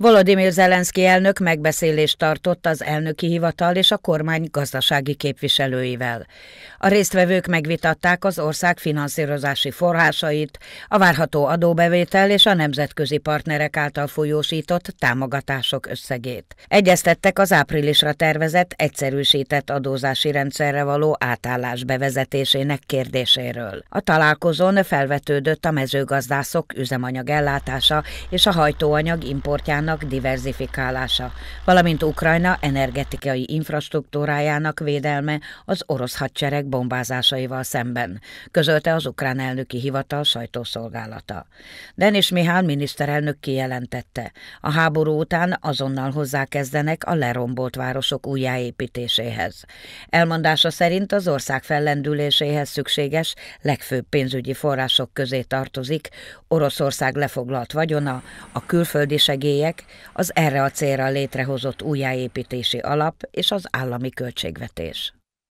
Volodymyr Zelenszky elnök megbeszélést tartott az elnöki hivatal és a kormány gazdasági képviselőivel. A résztvevők megvitatták az ország finanszírozási forrásait, a várható adóbevétel és a nemzetközi partnerek által folyósított támogatások összegét. Egyeztettek az áprilisra tervezett egyszerűsített adózási rendszerre való átállás bevezetésének kérdéséről. A találkozón felvetődött a mezőgazdászok üzemanyagellátása és a hajtóanyag importjának gázállomásának diverzifikálása, valamint Ukrajna energetikai infrastruktúrájának védelme az orosz hadsereg bombázásaival szemben, közölte az ukrán elnöki hivatal sajtószolgálata. Denis Mihály miniszterelnök kijelentette, a háború után azonnal hozzákezdenek a lerombolt városok újjáépítéséhez. Elmondása szerint az ország fellendüléséhez szükséges legfőbb pénzügyi források közé tartozik Oroszország lefoglalt vagyona, a külföldi segélyek területek, az erre a célra létrehozott újjáépítési alap és az állami költségvetés.